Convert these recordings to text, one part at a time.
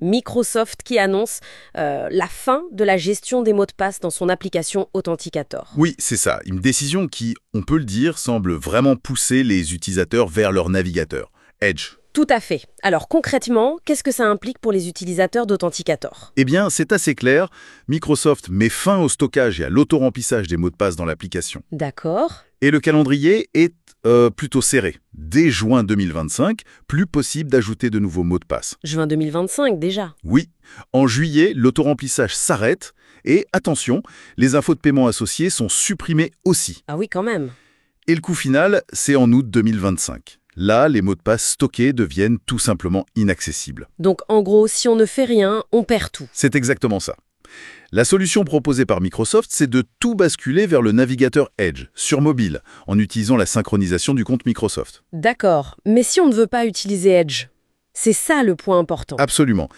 Microsoft qui annonce euh, la fin de la gestion des mots de passe dans son application Authenticator. Oui, c'est ça. Une décision qui, on peut le dire, semble vraiment pousser les utilisateurs vers leur navigateur, Edge. Tout à fait. Alors concrètement, qu'est-ce que ça implique pour les utilisateurs d'Authenticator Eh bien, c'est assez clair. Microsoft met fin au stockage et à l'auto-remplissage des mots de passe dans l'application. D'accord. Et le calendrier est euh, plutôt serré. Dès juin 2025, plus possible d'ajouter de nouveaux mots de passe. Juin 2025 déjà Oui. En juillet, l'autoremplissage s'arrête et, attention, les infos de paiement associées sont supprimées aussi. Ah oui, quand même. Et le coût final, c'est en août 2025. Là, les mots de passe stockés deviennent tout simplement inaccessibles. Donc en gros, si on ne fait rien, on perd tout. C'est exactement ça. La solution proposée par Microsoft, c'est de tout basculer vers le navigateur Edge, sur mobile, en utilisant la synchronisation du compte Microsoft. D'accord, mais si on ne veut pas utiliser Edge, c'est ça le point important. Absolument.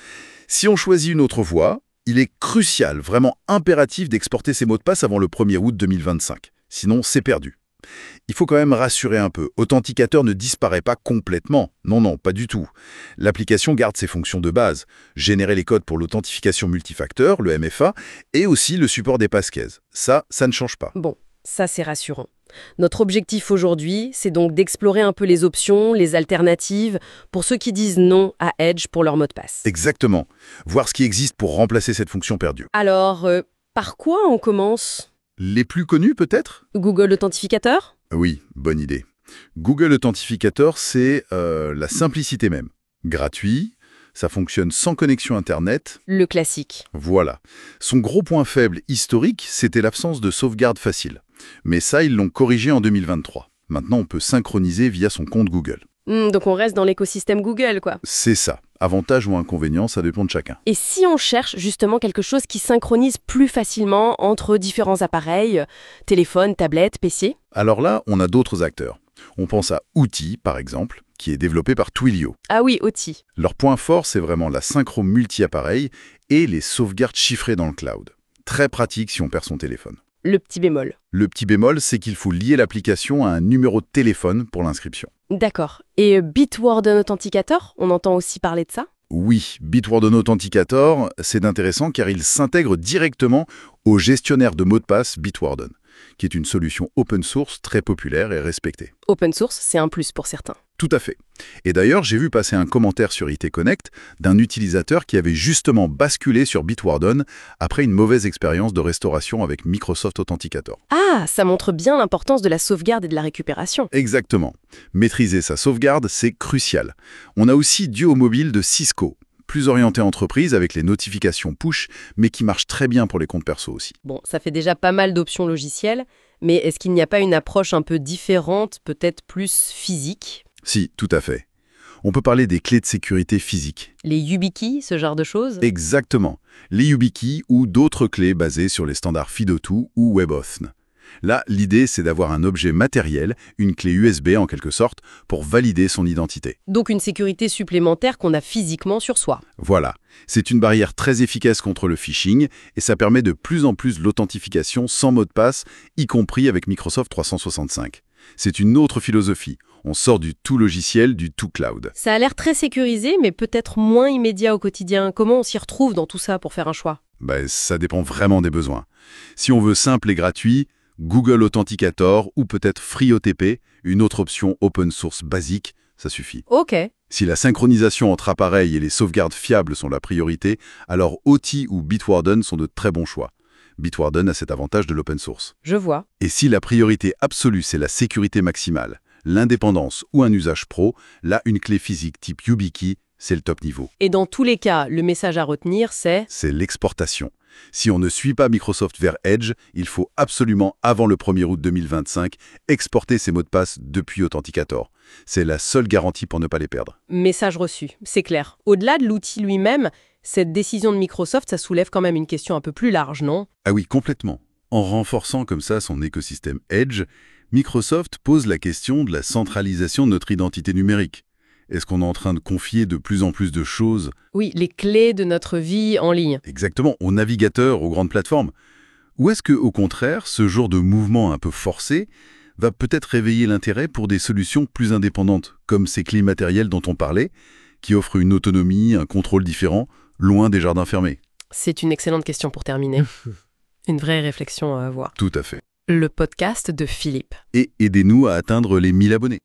Si on choisit une autre voie, il est crucial, vraiment impératif d'exporter ces mots de passe avant le 1er août 2025. Sinon, c'est perdu. Il faut quand même rassurer un peu. Authenticateur ne disparaît pas complètement. Non, non, pas du tout. L'application garde ses fonctions de base. Générer les codes pour l'authentification multifacteur, le MFA, et aussi le support des pasquaises. Ça, ça ne change pas. Bon, ça c'est rassurant. Notre objectif aujourd'hui, c'est donc d'explorer un peu les options, les alternatives, pour ceux qui disent non à Edge pour leur mot de passe. Exactement. Voir ce qui existe pour remplacer cette fonction perdue. Alors, euh, par quoi on commence les plus connus peut-être Google Authentificator Oui, bonne idée. Google Authentificator, c'est euh, la simplicité même. Gratuit, ça fonctionne sans connexion Internet. Le classique. Voilà. Son gros point faible historique, c'était l'absence de sauvegarde facile. Mais ça, ils l'ont corrigé en 2023. Maintenant, on peut synchroniser via son compte Google. Hmm, donc on reste dans l'écosystème Google, quoi. C'est ça. Avantage ou inconvénient, ça dépend de chacun. Et si on cherche justement quelque chose qui synchronise plus facilement entre différents appareils, téléphone, tablette, PC Alors là, on a d'autres acteurs. On pense à Outi, par exemple, qui est développé par Twilio. Ah oui, Outils. Leur point fort, c'est vraiment la synchro multi-appareil et les sauvegardes chiffrées dans le cloud. Très pratique si on perd son téléphone le petit bémol. Le petit bémol, c'est qu'il faut lier l'application à un numéro de téléphone pour l'inscription. D'accord. Et Bitwarden Authenticator, on entend aussi parler de ça Oui, Bitwarden Authenticator, c'est intéressant car il s'intègre directement au gestionnaire de mots de passe Bitwarden, qui est une solution open source très populaire et respectée. Open source, c'est un plus pour certains. Tout à fait. Et d'ailleurs, j'ai vu passer un commentaire sur IT Connect d'un utilisateur qui avait justement basculé sur Bitwarden après une mauvaise expérience de restauration avec Microsoft Authenticator. Ah, ça montre bien l'importance de la sauvegarde et de la récupération. Exactement. Maîtriser sa sauvegarde, c'est crucial. On a aussi Duo Mobile de Cisco, plus orienté entreprise avec les notifications push, mais qui marche très bien pour les comptes perso aussi. Bon, ça fait déjà pas mal d'options logicielles, mais est-ce qu'il n'y a pas une approche un peu différente, peut-être plus physique Si, tout à fait. On peut parler des clés de sécurité physiques. Les YubiKey, ce genre de choses Exactement. Les YubiKey ou d'autres clés basées sur les standards FIDO2 ou WebAuthn. Là, l'idée, c'est d'avoir un objet matériel, une clé USB en quelque sorte, pour valider son identité. Donc une sécurité supplémentaire qu'on a physiquement sur soi. Voilà. C'est une barrière très efficace contre le phishing et ça permet de plus en plus l'authentification sans mot de passe, y compris avec Microsoft 365. C'est une autre philosophie. On sort du tout logiciel, du tout cloud. Ça a l'air très sécurisé, mais peut-être moins immédiat au quotidien. Comment on s'y retrouve dans tout ça pour faire un choix ben, Ça dépend vraiment des besoins. Si on veut simple et gratuit, Google Authenticator ou peut-être FreeOTP, une autre option open source basique, ça suffit. OK. Si la synchronisation entre appareils et les sauvegardes fiables sont la priorité, alors OT ou Bitwarden sont de très bons choix. Bitwarden a cet avantage de l'open source. Je vois. Et si la priorité absolue, c'est la sécurité maximale, l'indépendance ou un usage pro, là, une clé physique type YubiKey c'est le top niveau. Et dans tous les cas, le message à retenir, c'est C'est l'exportation. Si on ne suit pas Microsoft vers Edge, il faut absolument, avant le 1er août 2025, exporter ces mots de passe depuis Authenticator. C'est la seule garantie pour ne pas les perdre. Message reçu, c'est clair. Au-delà de l'outil lui-même, cette décision de Microsoft, ça soulève quand même une question un peu plus large, non Ah oui, complètement. En renforçant comme ça son écosystème Edge, Microsoft pose la question de la centralisation de notre identité numérique. Est-ce qu'on est en train de confier de plus en plus de choses Oui, les clés de notre vie en ligne. Exactement, aux navigateurs, aux grandes plateformes. Ou est-ce que, au contraire, ce genre de mouvement un peu forcé va peut-être réveiller l'intérêt pour des solutions plus indépendantes, comme ces clés matérielles dont on parlait, qui offrent une autonomie, un contrôle différent, loin des jardins fermés C'est une excellente question pour terminer. une vraie réflexion à avoir. Tout à fait. Le podcast de Philippe. Et aidez-nous à atteindre les 1000 abonnés.